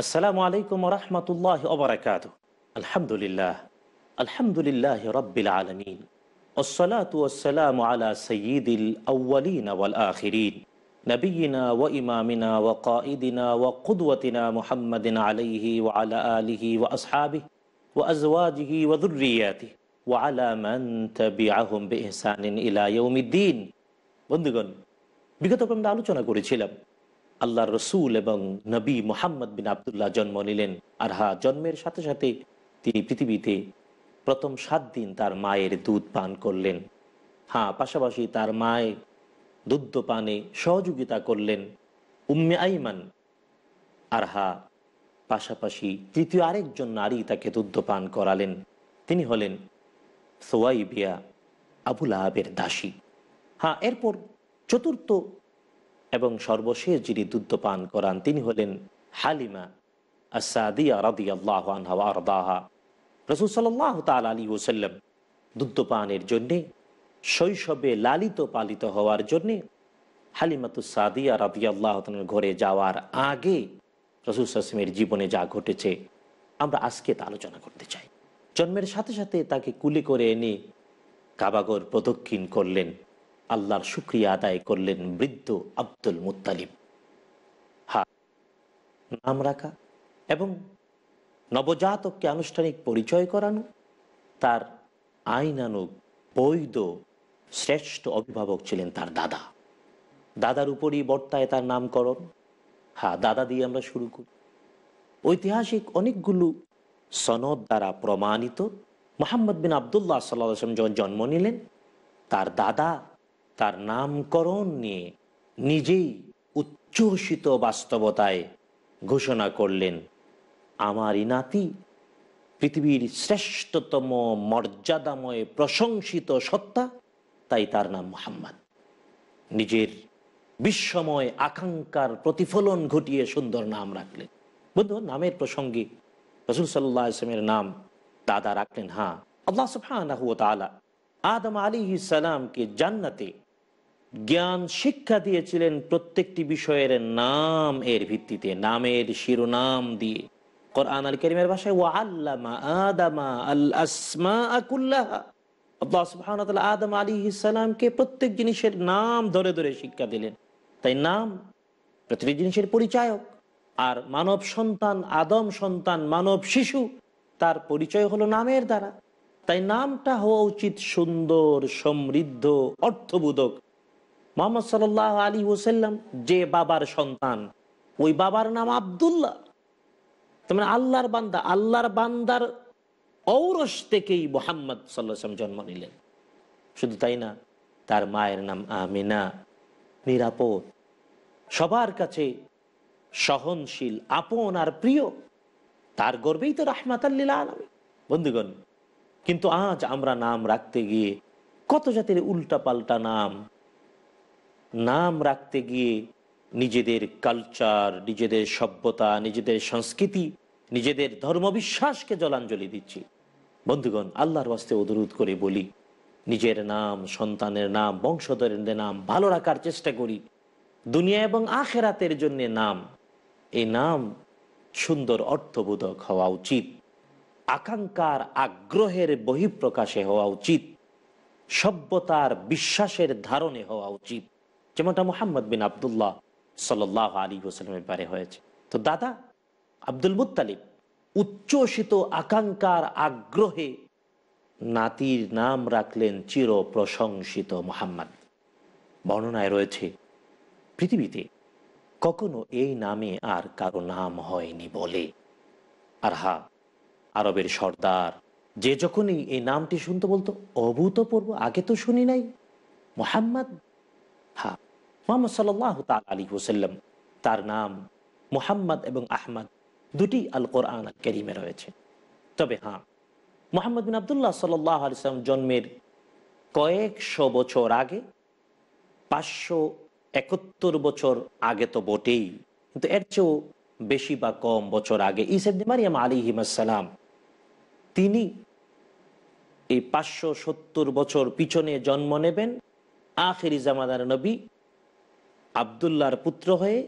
السلام عليكم ورحمة الله وبركاته الحمد لله الحمد لله رب العالمين والصلاة والسلام على سيد الأولين والآخرين نبينا وإمامنا وقائدنا وقدوتنا محمد عليه وعلى آله وأصحابه وأزواجه وذرياته وعلى من تبعهم بإحسان إلى يوم الدين বন্ধুগণ বিগত আমরা আলোচনা چلم আল্লাহ রসুল এবং নবী মোহাম্মদ বিন আবদুল্লাহ জন্ম নিলেন আর হা জন্মের সাথে সাথে তিনি পৃথিবীতে প্রথম সাত দিন তার মায়ের দুধ পান করলেন হ্যাঁ পাশাপাশি তার মায়ে দুধ পানে সহযোগিতা করলেন উম্মে আইমান আর হা পাশাপাশি তৃতীয় আরেকজন নারী তাকে দুধ পান করালেন তিনি হলেন সোয়াইবিয়া আবুল আহাবের দাসী হ্যাঁ এরপর চতুর্থ এবং সর্বশেষ যিনি দুধ পান করান তিনি হলেন হালিমা আসাদিয়া রাদি আল্লাহ আনহা আরদাহা রসুল সাল্লাহ তাল আলী ওসাল্লাম দুধপানের জন্যে শৈশবে লালিত পালিত হওয়ার জন্যে হালিমাতু সাদিয়া রাদি আল্লাহ ঘরে যাওয়ার আগে রসুল সাসমের জীবনে যা ঘটেছে আমরা আজকে তা আলোচনা করতে চাই জন্মের সাথে সাথে তাকে কুলি করে এনে কাবাগর প্রদক্ষিণ করলেন আল্লাহর শুক্রিয়া আদায় করলেন বৃদ্ধ আব্দুল মুতালিম হা নাম রাখা এবং নবজাতককে আনুষ্ঠানিক পরিচয় করানো তার আইনানুক বৈধ শ্রেষ্ঠ অভিভাবক ছিলেন তার দাদা দাদার উপরই বর্তায় তার নামকরণ হা দাদা দিয়ে আমরা শুরু করি ঐতিহাসিক অনেকগুলো সনদ দ্বারা প্রমাণিত মোহাম্মদ বিন আবদুল্লাহ সাল্লাম যখন জন্ম নিলেন তার দাদা তার নামকরণ নিয়ে নিজেই উচ্চসিত বাস্তবতায় ঘোষণা করলেন আমার ইনাতি পৃথিবীর শ্রেষ্ঠতম মর্যাদাময় প্রশংসিত সত্তা তাই তার নাম মোহাম্মদ নিজের বিশ্বময় আকাঙ্ক্ষার প্রতিফলন ঘটিয়ে সুন্দর নাম রাখলেন বুদ্ধ নামের প্রসঙ্গে রসুল সাল্লামের আসলামের নাম দাদা রাখলেন হ্যাঁ আল্লাহ সফা আদম আলী সালামকে জান্নাতে জ্ঞান শিক্ষা দিয়েছিলেন প্রত্যেকটি বিষয়ের নাম এর ভিত্তিতে নামের শিরোনাম দিয়ে কোরআন আল করিমের ভাষায় ও আল্লামা আদামা আল আসমা আকুল্লাহা আদম আলী ইসালামকে প্রত্যেক জিনিসের নাম ধরে ধরে শিক্ষা দিলেন তাই নাম প্রতিটি জিনিসের পরিচায়ক আর মানব সন্তান আদম সন্তান মানব শিশু তার পরিচয় হলো নামের দ্বারা তাই নামটা হওয়া উচিত সুন্দর সমৃদ্ধ অর্থবোধক মোহাম্মদ সাল্লাহ আলী ওসাল্লাম যে বাবার সন্তান ওই বাবার নাম আবদুল্লাহ তার মানে আল্লাহর বান্দা আল্লাহর বান্দার ঔরস থেকেই মোহাম্মদ সাল্লাম জন্ম নিলেন শুধু তাই না তার মায়ের নাম আমিনা নিরাপদ সবার কাছে সহনশীল আপন আর প্রিয় তার গর্বেই তো রাহমাত বন্ধুগণ কিন্তু আজ আমরা নাম রাখতে গিয়ে কত জাতির উল্টা পাল্টা নাম নাম রাখতে গিয়ে নিজেদের কালচার নিজেদের সভ্যতা নিজেদের সংস্কৃতি নিজেদের ধর্মবিশ্বাসকে জলাঞ্জলি দিচ্ছি বন্ধুগণ আল্লাহর বাস্তে অনুরোধ করে বলি নিজের নাম সন্তানের নাম বংশধরের নাম ভালো রাখার চেষ্টা করি দুনিয়া এবং আখেরাতের জন্যে নাম এই নাম সুন্দর অর্থবোধক হওয়া উচিত আকাঙ্ক্ষার আগ্রহের বহিঃপ্রকাশে হওয়া উচিত সভ্যতার বিশ্বাসের ধারণে হওয়া উচিত যেমনটা মোহাম্মদ বিন আবদুল্লাহ সাল আলী ওসালামের বারে হয়েছে তো দাদা আব্দুল মুতালিব উচ্চসিত আকাঙ্ক্ষার আগ্রহে নাতির নাম রাখলেন চির প্রশংসিত মোহাম্মদ বর্ণনায় রয়েছে পৃথিবীতে কখনো এই নামে আর কারো নাম হয়নি বলে আর হা আরবের সর্দার যে যখনই এই নামটি শুনতে বলতো অভূতপূর্ব আগে তো শুনি নাই মোহাম্মদ ভাব মোহাম্মদ সাল্লাহ তাল আলী হুসাল্লাম তার নাম মোহাম্মদ এবং আহমদ দুটি আল কোরআন আল করিমে রয়েছে তবে হ্যাঁ মোহাম্মদ বিন আবদুল্লাহ সাল্লাহ আলিয়াম জন্মের কয়েকশো বছর আগে পাঁচশো একাত্তর বছর আগে তো বটেই কিন্তু এর চেয়েও বেশি বা কম বছর আগে ইসেবনি মারিয়াম আলী হিমাসালাম তিনি এই পাঁচশো সত্তর বছর পিছনে জন্ম নেবেন আখেরি জামানার নবী আবদুল্লার পুত্র হয়ে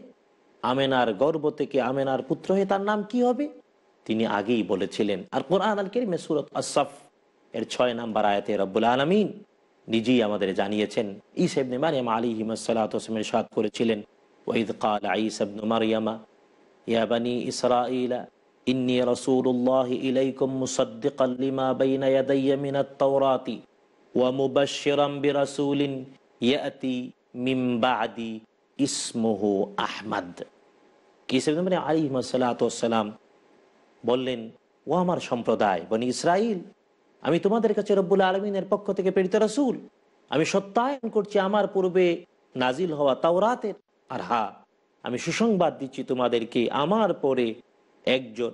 আমেনার গর্ব থেকে আমেনার পুত্র হয়ে তার নাম কি হবে তিনি আগেই বলেছিলেন আর কোরআন আল কেরিমে সুরত আসফ এর ছয় নাম্বার আয়তে রব্বুল আলমিন নিজেই আমাদের জানিয়েছেন ইসেব মারিয়াম আলী হিমাসালামের সাদ করেছিলেন ওয়াইদ কাল আইসেবন মারিয়ামা ইয়াবানি ইসরা ইলা ইন্নি রসুল্লাহ ইলাইকুম মুসদ্দিক আল্লিমা বাইনা ইয়াদাইয়া মিনাত তাওরাতি ওয়ামুবাশিরাম বিরাসুলিন ইয়াতি মিম্বাদি ইসমহু আহমদ কিসের মানে আলিমা সাল্লাতাম বললেন ও আমার সম্প্রদায় বনি ইসরাইল আমি তোমাদের কাছে রব্বুল আলমিনের পক্ষ থেকে প্রেরিত রাসুল আমি সত্যায়ন করছি আমার পূর্বে নাজিল হওয়া তাওরাতের আর হা আমি সুসংবাদ দিচ্ছি তোমাদেরকে আমার পরে একজন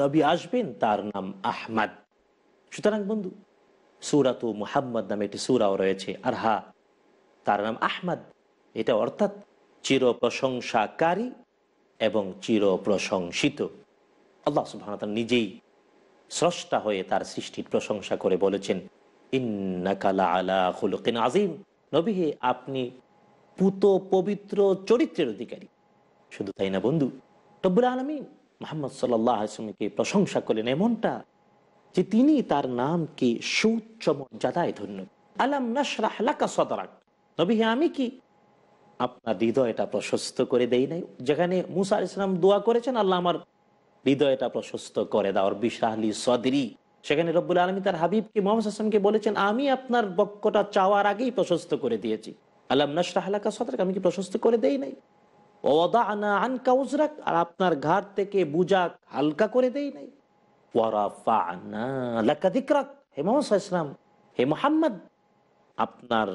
নবী আসবেন তার নাম আহমাদ সুতরাং বন্ধু সুরাতু মুহাম্মদ নামে একটি সুরাও রয়েছে আর হা তার নাম আহমদ এটা অর্থাৎ চির প্রশংসাকারী এবং চির প্রশংসিত আল্লাহ সুহান নিজেই স্রষ্টা হয়ে তার সৃষ্টির প্রশংসা করে বলেছেন ইন্নাকালা আলা হুলকিন আজিম নবীহে আপনি পুত পবিত্র চরিত্রের অধিকারী শুধু তাই না বন্ধু রব্বুল আলমী মোহাম্মদ সাল্লাহ আসলামকে প্রশংসা করলেন এমনটা যে তিনি তার নামকে সুচ্চ মর্যাদায় ধন্য আলাম আমি কি আপনার হৃদয়টা প্রশস্ত করে দেই নাই যেখানে মুসা ইসলাম দোয়া করেছেন আল্লাহ আমার হৃদয়টা প্রশস্ত করে দাও বিশাহলি সদরি সেখানে রব্বুল আলমী তার হাবিবকে মোহাম্মদ আসলামকে বলেছেন আমি আপনার বক্কটা চাওয়ার আগেই প্রশস্ত করে দিয়েছি আলাম নাসরাহ এলাকা সদরাক আমি কি প্রশস্ত করে দেই নাই ওদা আনা আনকা উজরাক আর আপনার ঘাট থেকে বুজাক হালকা করে দেই নাই ওয়ারাফাক হে মোহাম্মদ ইসলাম হে মোহাম্মদ আপনার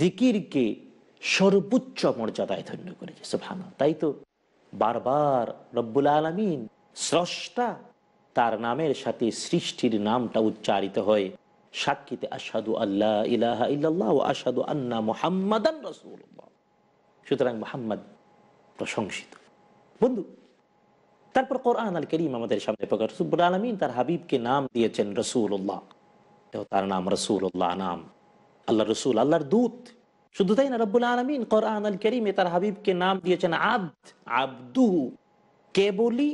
দিকিরকে সর্বোচ্চ মর্যাদায় ধন্য করেছে সুফানা তাই তো বারবার রব্বুল আলমিন স্রষ্টা তার নামের সাথে সৃষ্টির নামটা উচ্চারিত হয় সাক্ষীতে আসাদু আল্লাহ ইলাহা ইল্লাল্লাহ ও আসাদু আন্না মোহাম্মদান রসুল্লাহ সুতরাং মোহাম্মদ প্রশংসিত বন্ধু তারপর কোরআন আল করিম আমাদের সামনে প্রকাশ রসুল আলমিন তার হাবিবকে নাম দিয়েছেন উল্লাহ তার নাম উল্লাহ নাম আল্লাহ রসুল আল্লাহর দূত শুধু তাই না রব্বুল আলমিন কোরআন আল করিমে তার হাবিবকে নাম দিয়েছেন আব্দ আব্দু কেবলই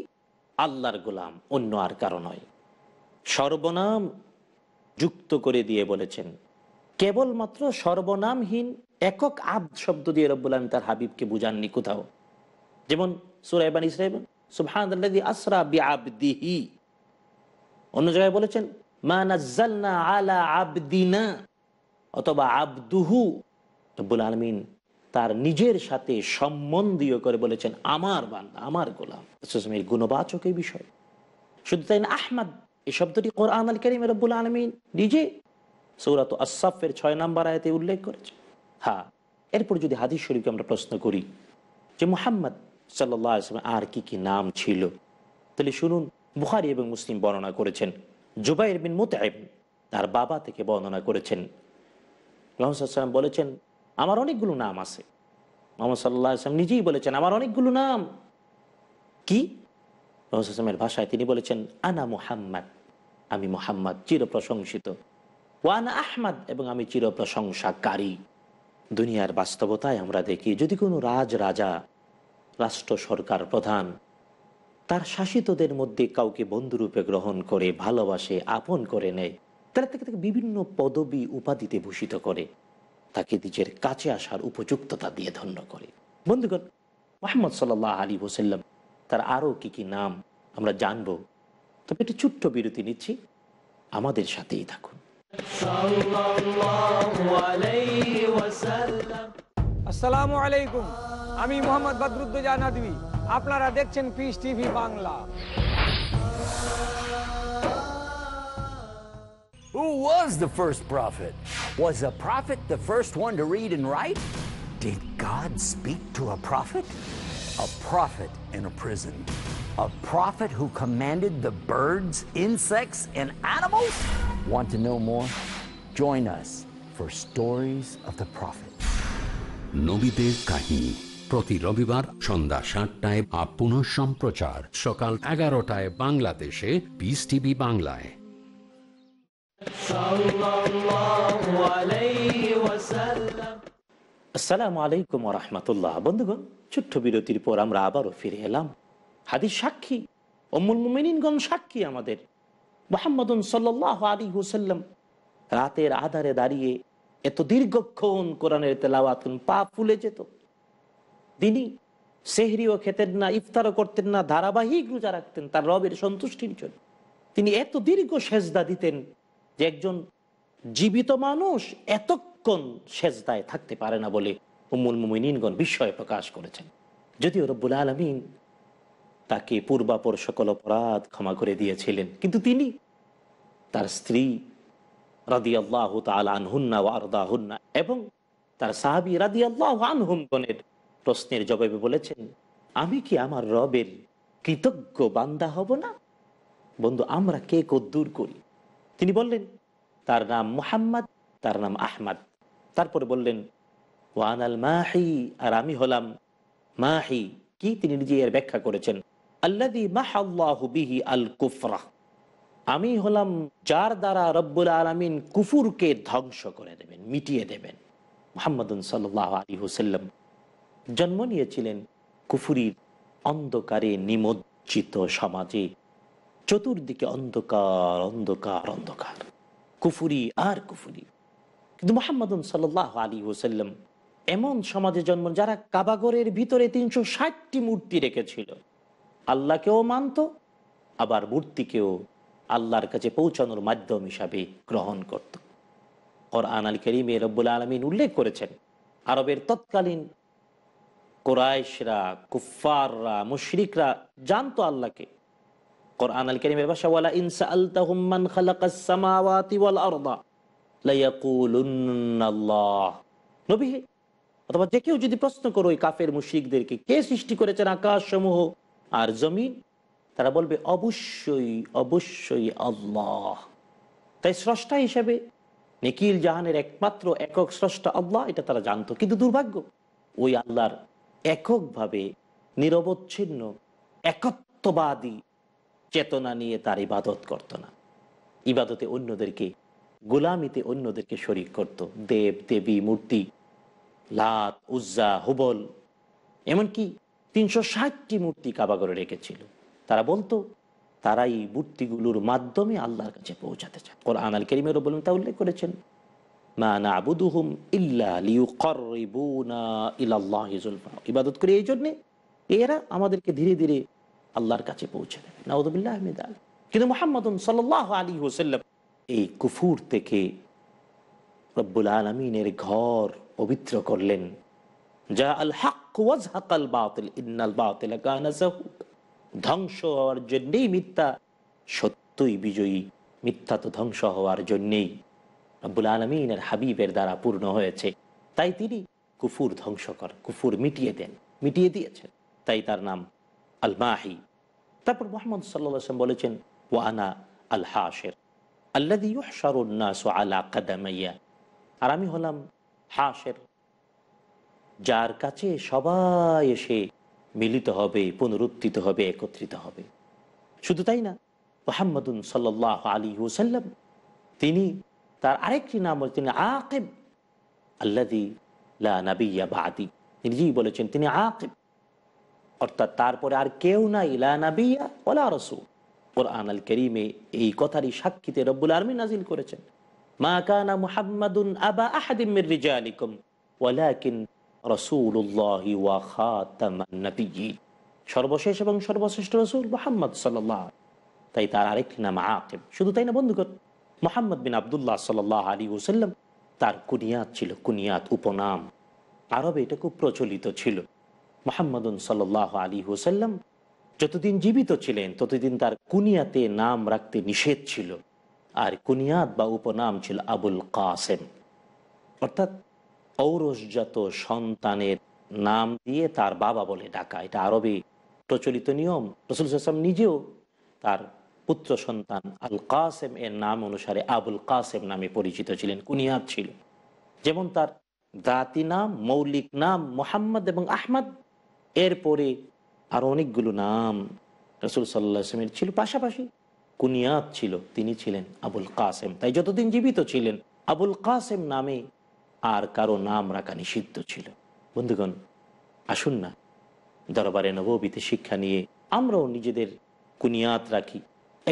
আল্লাহর গোলাম অন্য আর কারো নয় সর্বনাম যুক্ত করে দিয়ে বলেছেন কেবলমাত্র সর্বনামহীন একক আব্দ শব্দ দিয়ে রব্বুল আলম তার হাবিবকে বুঝাননি কোথাও যেমন সুরাইবান ইসরাইবান তার নিজের সাথে সম্বন্ধীয় করে বলেছেন আমার বান্দা আমার গোলাম গুণবাচক এই বিষয় শুধু তাই না আহমদ এই শব্দটি রব্বুল আলমিন নিজে সৌরাত আসাফের ছয় নম্বর আয়তে উল্লেখ করেছে হ্যাঁ এরপর যদি হাদিস শরীফকে আমরা প্রশ্ন করি যে মোহাম্মদ সাল্লাহ আসলাম আর কি কি নাম ছিল তাহলে শুনুন বুহারি এবং মুসলিম বর্ণনা করেছেন জুবাইর বিন মুতাইব তার বাবা থেকে বর্ণনা করেছেন রহমসাল্লাম বলেছেন আমার অনেকগুলো নাম আছে মোহাম্মদ সাল্লাহ আসলাম নিজেই বলেছেন আমার অনেকগুলো নাম কি রহমসাল্লামের ভাষায় তিনি বলেছেন আনা মুহাম্মদ আমি মোহাম্মদ চির প্রশংসিত ওয়ান আহমদ এবং আমি চির প্রশংসাকারী দুনিয়ার বাস্তবতায় আমরা দেখি যদি কোনো রাজ রাজা রাষ্ট্র সরকার প্রধান তার শাসিতদের মধ্যে কাউকে বন্ধুরূপে গ্রহণ করে ভালোবাসে আপন করে নেয় তারা তাকে তাকে বিভিন্ন পদবী উপাধিতে ভূষিত করে তাকে নিজের কাছে আসার উপযুক্ততা দিয়ে ধন্য করে বন্ধুগণ মোহাম্মদ সাল্লাহ আলী হোসাল্লাম তার আরও কি কি নাম আমরা জানব তবে একটি ছোট্ট বিরতি নিচ্ছি আমাদের সাথেই থাকুন আসসালামু আলাইকুম আমি মোহাম্মদ বদরুদ্দোজা নদী আপনারা দেখছেন peace TV Bangla Who was the first prophet? Was a prophet the first one to read and write? Did God speak to a prophet? A prophet in a prison. A prophet who commanded the birds, insects, and animals? Want to know more? Join us for Stories of the Prophet. নবীদের কাহিনী প্রতি রবিবার সন্ধ্যা সাতটায় up পুনঃ সম্প্রচার সকাল এগারোটায় বাংলাদেশে পিস টিভি বাংলায় আসসালামু আলাইকুম রহমতুল্লাহ বন্ধুগণ ছোট্ট বিরতির পর আমরা আবারও ফিরে এলাম হাদিস সাক্ষী অমুল মুমিনগণ সাক্ষী আমাদের মোহাম্মদ সাল্লাহ আলী হুসাল্লাম রাতের আধারে দাঁড়িয়ে এত দীর্ঘক্ষণ কোরআনের তেলাওয়াত পা ফুলে যেত তিনি সেহরিও খেতেন না ইফতারও করতেন না ধারাবাহিক রোজা রাখতেন তার রবের সন্তুষ্টির জন্য তিনি এত দীর্ঘ সেজদা দিতেন যে একজন জীবিত মানুষ এতক্ষণ সেজদায় থাকতে পারে না বলে উমুল মুমিনগণ বিস্ময় প্রকাশ করেছেন যদিও রব্বুল আলমিন তাকে পূর্বাপর সকল অপরাধ ক্ষমা করে দিয়েছিলেন কিন্তু তিনি তার স্ত্রী রাদি আল্লাহ তাল আনহুন্না ও আরদাহুন্না এবং তার সাহাবি রাদি আল্লাহ আনহুমগণের প্রশ্নের জবাবে বলেছেন আমি কি আমার রবের কৃতজ্ঞ বান্দা হব না বন্ধু আমরা কে কদ্দূর করি তিনি বললেন তার নাম মোহাম্মদ তার নাম আহমাদ তারপরে বললেন ওয়ানাল মাহি আর আমি হলাম মাহি কি তিনি নিজে এর ব্যাখ্যা করেছেন আল্লাদি আল কুফরা আমি হলাম যার দ্বারা রব্বুল আলমিন কুফুরকে ধ্বংস করে দেবেন মিটিয়ে দেবেন মোহাম্মদ সাল্লাহ আলী হুসাল্লাম জন্ম নিয়েছিলেন কুফুরির অন্ধকারে নিমজ্জিত সমাজে চতুর্দিকে অন্ধকার অন্ধকার অন্ধকার কুফুরি আর কুফুরি কিন্তু মোহাম্মদ সাল্লাহ আলী ওসাল্লাম এমন সমাজে জন্ম যারা কাবাগরের ভিতরে তিনশো ষাটটি মূর্তি রেখেছিল আল্লাহকেও মানত আবার মূর্তিকেও আল্লাহর কাছে পৌঁছানোর মাধ্যম হিসাবে গ্রহণ করত ওর আনাল করিমে রব্বুল আলমিন উল্লেখ করেছেন আরবের তৎকালীন কোরআশরা কুফাররা মুশরিকরা জানতো আল্লাহকে অথবা যে কেউ যদি প্রশ্ন করো ওই কাফের কে সৃষ্টি করেছেন আকাশ সমূহ আর জমিন তারা বলবে অবশ্যই অবশ্যই আল্লাহ তাই স্রষ্টা হিসেবে নিখিল জাহানের একমাত্র একক স্রষ্টা আল্লাহ এটা তারা জানতো কিন্তু দুর্ভাগ্য ওই আল্লাহর এককভাবে নিরবচ্ছিন্ন একত্ববাদী চেতনা নিয়ে তার ইবাদত করত না ইবাদতে অন্যদেরকে গোলামিতে অন্যদেরকে শরিক করত দেব দেবী মূর্তি লাত উজ্জা হুবল এমনকি তিনশো ষাটটি মূর্তি কাবাগরে রেখেছিল তারা বলতো তারা এই মূর্তিগুলোর মাধ্যমে আল্লাহর কাছে পৌঁছাতে চায় আনাল আল কেরিমেরও বলুন তা উল্লেখ করেছেন না আবুদুহুম ইল্লা ইবাদত করি এই জন্যে এরা আমাদেরকে ধীরে ধীরে আল্লাহর কাছে পৌঁছে দেবে নাউদুল্লাহ কিন্তু মোহাম্মদ সাল্লাহ আলী হোসাল্লাম এই কুফুর থেকে রব্বুল আলমিনের ঘর পবিত্র করলেন যা ওয়াজ ধ্বংস হওয়ার জন্যই মিথ্যা সত্যই বিজয়ী মিথ্যা তো ধ্বংস হওয়ার জন্যেই রব্বুল আলমিনের হাবিবের দ্বারা পূর্ণ হয়েছে তাই তিনি কুফুর ধ্বংস কর কুফুর মিটিয়ে দেন মিটিয়ে দিয়েছেন তাই তার নাম আল মাহি তারপর মোহাম্মদ সাল্লাম বলেছেন ওয়ানা আল হাশের আল্লাদিয়া আর আমি হলাম হাশের যার কাছে সবাই এসে মিলিত হবে পুনরুত্থিত হবে একত্রিত হবে শুধু তাই না মোহাম্মদুন সাল্লাহ আলী হুসাল্লাম তিনি তার আরেকটি নাম হল তিনি আকিব আল্লাদি লাবিয়া বাদি নিজেই বলেছেন তিনি আকিব অর্থাৎ তারপরে আর কেউ নাই লাবিয়া ওলা রসুল কোরআন আল করিমে এই কথারই সাক্ষীতে রব্বুল আর্মি নাজিল করেছেন মা কানা মুহাম্মাদুন আবা আহাদিমের রিজালিকুম ওয়ালাকিন রসুল্লাহি ওয়া খাতামান নবিয়্যিন সর্বশেষ এবং সর্বশ্রেষ্ঠ রসুল মোহাম্মদ সাল্লাহ তাই তার আরেকটি নাম আকিব শুধু তাই না বন্ধুগণ মোহাম্মদ বিন আবদুল্লাহ সাল্লাহ আলী ওসাল্লাম তার কুনিয়াত ছিল কুনিয়াত উপনাম আরবে এটা খুব প্রচলিত ছিল মোহাম্মদ সাল্লাহ আলী ওসাল্লাম যতদিন জীবিত ছিলেন ততদিন তার কুনিয়াতে নাম রাখতে নিষেধ ছিল আর কুনিয়াত বা উপনাম ছিল আবুল কাসেম অর্থাৎ ঔরসজাত সন্তানের নাম দিয়ে তার বাবা বলে ডাকা এটা আরবে প্রচলিত নিয়ম রসুল নিজেও তার পুত্র সন্তান আল কাসেম এর নাম অনুসারে আবুল কাসেম নামে পরিচিত ছিলেন কুনিয়াব ছিল যেমন তার দাতি নাম মৌলিক নাম মোহাম্মদ এবং আহমদ এরপরে আর অনেকগুলো নাম রসুল সাল্লামের ছিল পাশাপাশি কুনিয়াত ছিল তিনি ছিলেন আবুল কাসেম তাই যতদিন জীবিত ছিলেন আবুল কাসেম নামে আর কারো নাম রাখা নিষিদ্ধ ছিল বন্ধুগণ আসুন না দরবারে নবীতে শিক্ষা নিয়ে আমরাও নিজেদের কুনিয়াত রাখি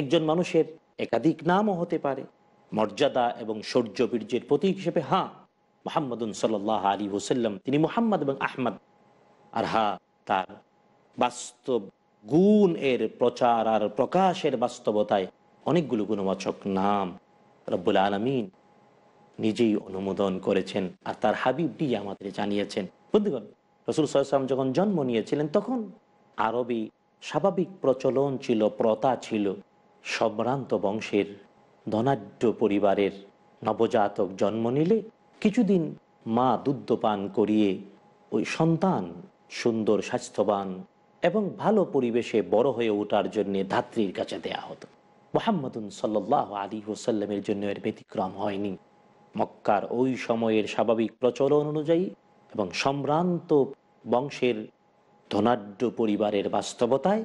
একজন মানুষের একাধিক নামও হতে পারে মর্যাদা এবং শৌর্য বীর্যের প্রতীক হিসেবে হ্যাঁ মোহাম্মদুন সাল্লাহ আলী হুসাল্লাম তিনি মোহাম্মদ এবং আহমদ আর হা তার বাস্তব গুণ এর প্রচার আর প্রকাশের বাস্তবতায় অনেকগুলো গুণবাচক নাম রব্বুল আলমিন নিজেই অনুমোদন করেছেন আর তার হাবিবটি আমাদের জানিয়েছেন বুদ্ধিগণ রসুল সাল্লাম যখন জন্ম নিয়েছিলেন তখন আরবি স্বাভাবিক প্রচলন ছিল প্রতা ছিল সম্ভ্রান্ত বংশের ধনাঢ্য পরিবারের নবজাতক জন্ম নিলে কিছুদিন মা দুগ্ধ পান করিয়ে ওই সন্তান সুন্দর স্বাস্থ্যবান এবং ভালো পরিবেশে বড় হয়ে ওঠার জন্যে ধাত্রীর কাছে দেয়া হতো মোহাম্মদুন সাল্লাহ আলী হোসাল্লামের জন্য এর ব্যতিক্রম হয়নি মক্কার ওই সময়ের স্বাভাবিক প্রচলন অনুযায়ী এবং সম্ভ্রান্ত বংশের ধনাঢ্য পরিবারের বাস্তবতায়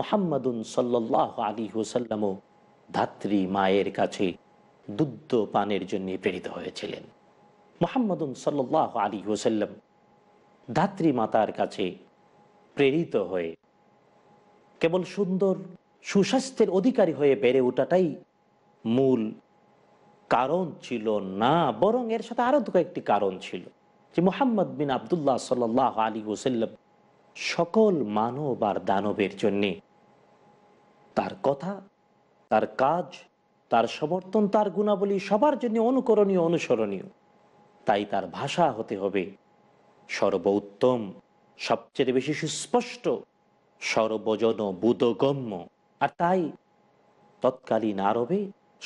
মোহাম্মদুন সাল্লাহ আলী হুসাল্লামও ধাত্রী মায়ের কাছে দুধ পানের জন্য প্রেরিত হয়েছিলেন মোহাম্মদুন সাল্লাহ আলী হুসাল্লাম ধাত্রী মাতার কাছে প্রেরিত হয়ে কেবল সুন্দর সুস্বাস্থ্যের অধিকারী হয়ে বেড়ে ওঠাটাই মূল কারণ ছিল না বরং এর সাথে আরও দু কয়েকটি কারণ ছিল যে মোহাম্মদ বিন আবদুল্লাহ সাল্লাহ আলী হুসাল্লাম সকল মানব আর দানবের জন্যে তার কথা তার কাজ তার সমর্থন তার গুণাবলী সবার জন্য অনুকরণীয় অনুসরণীয় তাই তার ভাষা হতে হবে সর্বোত্তম সবচেয়ে বেশি সুস্পষ্ট সর্বজন বুধগম্য আর তাই তৎকালীন আরবে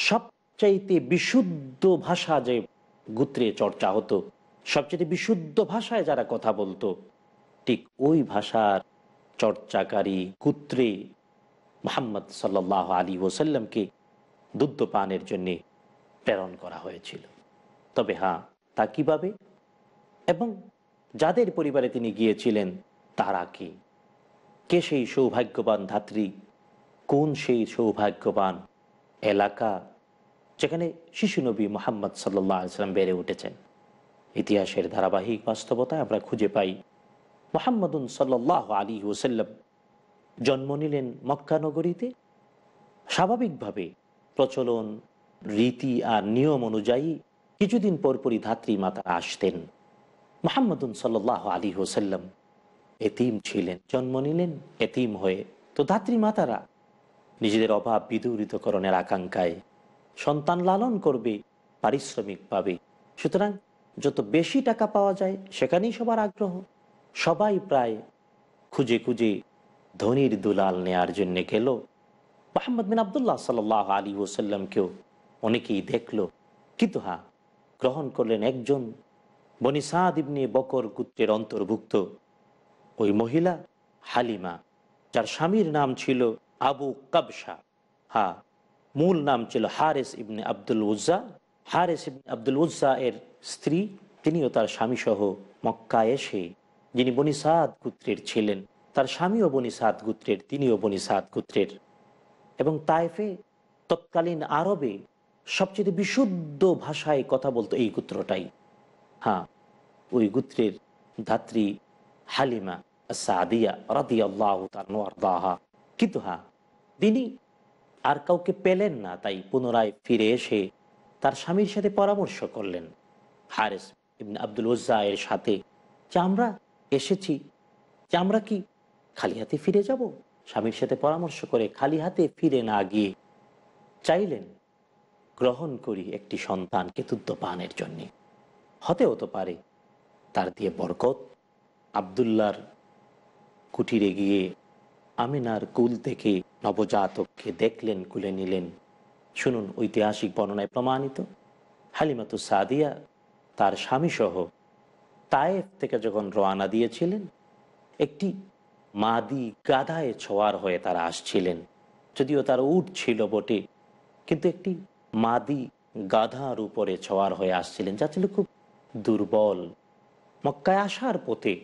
সবচাইতে বিশুদ্ধ ভাষা যে গুত্রে চর্চা হতো সবচেয়ে বিশুদ্ধ ভাষায় যারা কথা বলতো ঠিক ওই ভাষার চর্চাকারী কুত্রে মোহাম্মদ সাল্ল আলী ওসাল্লামকে দুধ পানের জন্যে প্রেরণ করা হয়েছিল তবে হ্যাঁ তা কীভাবে এবং যাদের পরিবারে তিনি গিয়েছিলেন তারা কি কে সেই সৌভাগ্যবান ধাত্রী কোন সেই সৌভাগ্যবান এলাকা যেখানে শিশু নবী মোহাম্মদ সাল্লাম বেড়ে উঠেছেন ইতিহাসের ধারাবাহিক বাস্তবতায় আমরা খুঁজে পাই মোহাম্মদুন সাল্লাহ আলী ওসাল্লাম জন্ম নিলেন মক্কানগরীতে স্বাভাবিকভাবে প্রচলন রীতি আর নিয়ম অনুযায়ী কিছুদিন পরপরই ধাত্রী মাতা আসতেন মোহাম্মদুন সাল্লাহ আলী হোসাল্লাম এতিম ছিলেন জন্ম নিলেন এতিম হয়ে তো ধাত্রী মাতারা নিজেদের অভাব বিদূরিতকরণের আকাঙ্ক্ষায় সন্তান লালন করবে পারিশ্রমিক পাবে সুতরাং যত বেশি টাকা পাওয়া যায় সেখানেই সবার আগ্রহ সবাই প্রায় খুঁজে খুঁজে ধনির দুলাল নেয়ার জন্যে গেল মোহাম্মদ বিন আবদুল্লাহ সাল আলী ওসাল্লামকেও অনেকেই দেখল কিন্তু হ্যাঁ গ্রহণ করলেন একজন বনিসাদ ইবনে বকর গুত্রের অন্তর্ভুক্ত ওই মহিলা হালিমা যার স্বামীর নাম ছিল আবু কাবসা হা হ্যাঁ, মূল নাম ছিল হারেস ইবনে আব্দুল উজ্জা হারেস ইবনে আব্দুল উজ্জা এর স্ত্রী তিনিও তার স্বামীসহ মক্কা এসে যিনি বনিসাদ গুত্রের ছিলেন তার স্বামীও বনিসাদ গুত্রের তিনিও বনিসাদ গুত্রের এবং তাইফে তৎকালীন আরবে সবচেয়ে বিশুদ্ধ ভাষায় কথা বলতো এই গুত্রটাই হ্যাঁ ওই গুত্রের ধাত্রী হালিমা সাদিয়া রাদি আল্লাহ তাহা কিন্তু হ্যাঁ তিনি আর কাউকে পেলেন না তাই পুনরায় ফিরে এসে তার স্বামীর সাথে পরামর্শ করলেন হারেস আব্দুল ওজ্জা এর সাথে যে আমরা এসেছি যে আমরা কি খালি হাতে ফিরে যাব স্বামীর সাথে পরামর্শ করে খালি হাতে ফিরে না গিয়ে চাইলেন গ্রহণ করি একটি সন্তান কেতুদ্ধ পানের জন্য হতেও তো পারে তার দিয়ে বরকত আবদুল্লার কুটিরে গিয়ে আমিনার কুল থেকে নবজাতককে দেখলেন কুলে নিলেন শুনুন ঐতিহাসিক বর্ণনায় প্রমাণিত হালিমাতু সাদিয়া তার স্বামীসহ তায়েফ থেকে যখন রওনা দিয়েছিলেন একটি মাদি গাধায় ছোয়ার হয়ে তারা আসছিলেন যদিও তার উট ছিল বটে কিন্তু একটি মাদি গাধার উপরে ছোয়ার হয়ে আসছিলেন যা ছিল খুব দুর্বল মক্কায় আসার পথে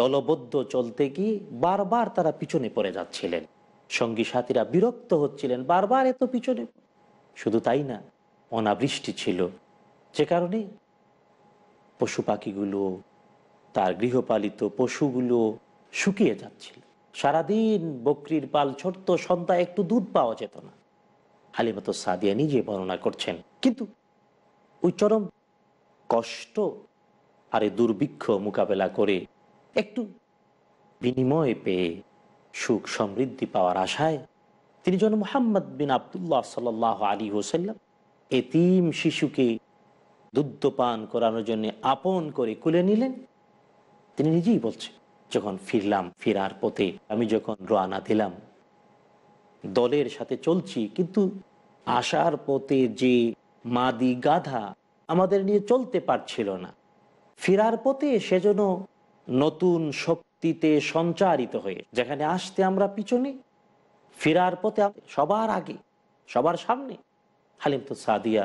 দলবদ্ধ চলতে গিয়ে বারবার তারা পিছনে পড়ে যাচ্ছিলেন সঙ্গী সাথীরা বিরক্ত হচ্ছিলেন বারবার এত পিছনে শুধু তাই না অনাবৃষ্টি ছিল যে কারণে পশু পাখিগুলো তার গৃহপালিত পশুগুলো শুকিয়ে যাচ্ছিল সারাদিন বকরির পাল ছড়ত সন্ধ্যায় একটু দুধ পাওয়া যেত না হালিমাত সাদিয়া নিজে বর্ণনা করছেন কিন্তু ওই চরম কষ্ট আর এই দুর্ভিক্ষ মোকাবেলা করে একটু বিনিময়ে পেয়ে সুখ সমৃদ্ধি পাওয়ার আশায় তিনি যেন মোহাম্মদ বিন আবদুল্লাহ সাল আলী হোসাল্লাম এতিম শিশুকে দুধ পান করানোর জন্য আপন করে কুলে নিলেন তিনি নিজেই বলছেন যখন ফিরলাম ফিরার পথে আমি যখন রোয়ানা দিলাম দলের সাথে চলছি কিন্তু আসার পথে যে মাদি গাধা আমাদের নিয়ে চলতে পারছিল না ফিরার পথে সেজন্য নতুন শক্তিতে সঞ্চারিত হয়ে যেখানে আসতে আমরা পিছনে ফিরার পথে সবার আগে সবার সামনে হালিম তো সাদিয়া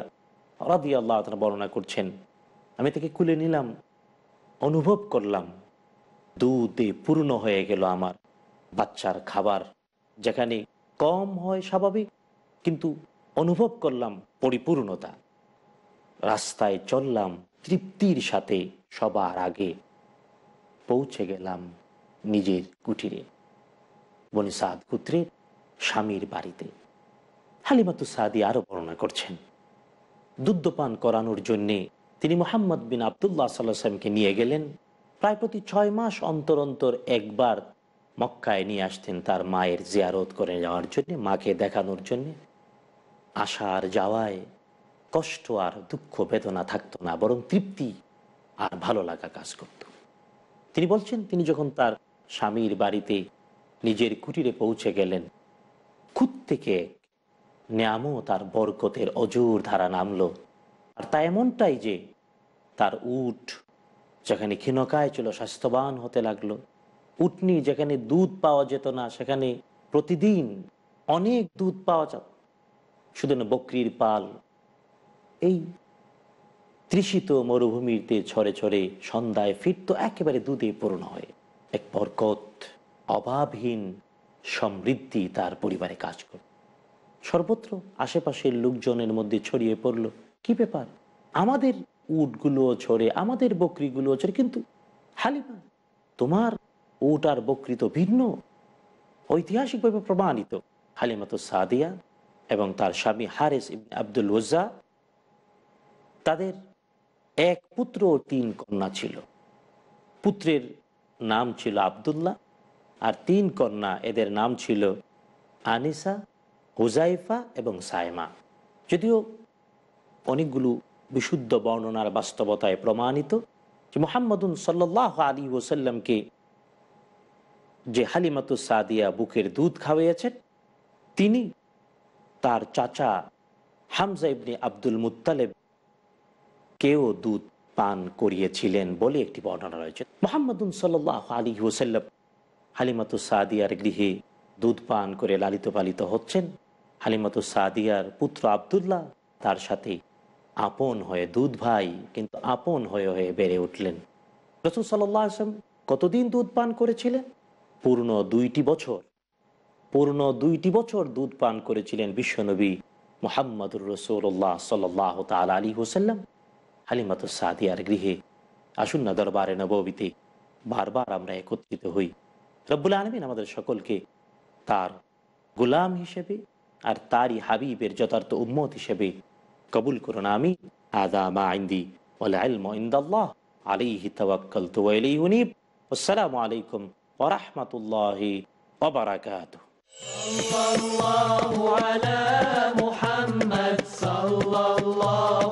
রাদি আল্লাহ তারা বর্ণনা করছেন আমি তাকে কুলে নিলাম অনুভব করলাম দুধে পূর্ণ হয়ে গেল আমার বাচ্চার খাবার যেখানে কম হয় স্বাভাবিক কিন্তু অনুভব করলাম পরিপূর্ণতা রাস্তায় চললাম তৃপ্তির সাথে সবার আগে পৌঁছে গেলাম নিজের কুটিরে বনিসাদ সাদ পুত্রের স্বামীর বাড়িতে হালিমাতু সাদি আরও বর্ণনা করছেন দুধপান করানোর জন্যে তিনি মোহাম্মদ বিন আবদুল্লাহ সাল্লাহামকে নিয়ে গেলেন প্রায় প্রতি ছয় মাস অন্তর অন্তর একবার মক্কায় নিয়ে আসতেন তার মায়ের জিয়ারত করে যাওয়ার জন্যে মাকে দেখানোর জন্যে আশা আর যাওয়ায় কষ্ট আর দুঃখ বেদনা থাকতো না বরং তৃপ্তি আর ভালো লাগা কাজ করত তিনি বলছেন তিনি যখন তার স্বামীর বাড়িতে নিজের কুটিরে পৌঁছে গেলেন খুদ থেকে ন্যামও তার বরকতের অজুর ধারা নামল আর তা এমনটাই যে তার উট যেখানে ক্ষীণকায় ছিল স্বাস্থ্যবান হতে লাগলো উটনি যেখানে দুধ পাওয়া যেত না সেখানে প্রতিদিন অনেক দুধ পাওয়া যেত শুধু বকরির পাল এই তৃষিত মরুভূমিতে ছড়ে ছড়ে সন্ধ্যায় ফিরত একেবারে দুধে পূর্ণ হয়ে এক বরকত অভাবহীন সমৃদ্ধি তার পরিবারে কাজ করত সর্বত্র আশেপাশের লোকজনের মধ্যে ছড়িয়ে পড়ল কি ব্যাপার আমাদের উটগুলো ছড়ে আমাদের বকরিগুলো ছড়ে কিন্তু হালিমা তোমার উট আর বকরি তো ভিন্ন ঐতিহাসিকভাবে প্রমাণিত হালিমা তো সাদিয়া এবং তার স্বামী হারেস আব্দুল ওজা তাদের এক পুত্র ও তিন কন্যা ছিল পুত্রের নাম ছিল আবদুল্লাহ আর তিন কন্যা এদের নাম ছিল আনিসা হুজাইফা এবং সাইমা যদিও অনেকগুলো বিশুদ্ধ বর্ণনার বাস্তবতায় প্রমাণিত যে মোহাম্মদুন সাল্লাহ আলী ওসাল্লামকে যে হালিমাতু সাদিয়া বুকের দুধ খাওয়াইয়াছেন তিনি তার চাচা হামজা আব্দুল মুতালেব কেও দুধ পান করিয়েছিলেন বলে একটি বর্ণনা রয়েছে মোহাম্মদুন সাল্লাহ আলী ওসাল্লাম হালিমাতু সাদিয়ার গৃহে দুধ পান করে লালিত পালিত হচ্ছেন হালিমাতু সাদিয়ার পুত্র আবদুল্লাহ তার সাথে আপন হয়ে দুধ ভাই কিন্তু আপন হয়ে হয়ে বেড়ে উঠলেন রসুল সাল্লাহ আসলাম কতদিন দুধ পান করেছিলেন পূর্ণ দুইটি বছর পূর্ণ দুইটি বছর দুধ পান করেছিলেন বিশ্বনবী মোহাম্মদুর রসুল্লাহ সাল্লাহ তাল আলী হোসাল্লাম হালিমাতু সাদিয়ার গৃহে আসুন না দরবারে নবীতে বারবার আমরা একত্রিত হই রব্বুল আলমিন আমাদের সকলকে তার গোলাম হিসেবে আর তারই হাবিবের যথার্থ উম্মত হিসেবে কবুল করুন আমি আদা মা আইন্দি ওলাহ আলিহি তবাক্কাল তুনিব আসসালামু আলাইকুম ওরহমতুল্লাহ وبركاته صلى الله على محمد صلى الله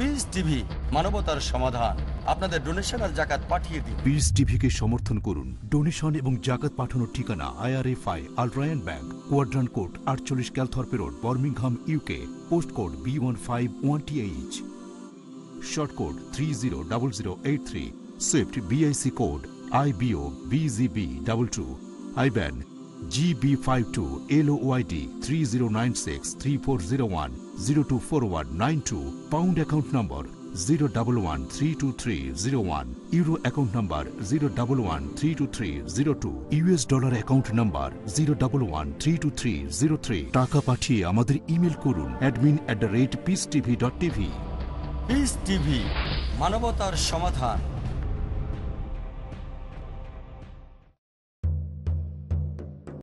পিস মানবতার সমাধান আপনাদের ডোনেশন আর জাকাত পাঠিয়ে দিন পিস টিভিকে সমর্থন করুন ডোনেশন এবং জাকাত পাঠানোর ঠিকানা IRFI Al Rayan bank quadrant code আটচল্লিশ Calthorpe road Birmingham UK post code B one five one T H short code three zero double zero eight three swift BIC code I B IBO BGB double two I IBAN GB five two L YD three zero nine six three four zero one zero two four one nine two pound account number zero double one three two three zero one euro account number zero double one three two three zero two US dollar account number zero double one three two three zero three টাকা পাঠিয়ে আমাদের email করুন admin at the rate peace TV dot TV peace TV মানবতার সমাধান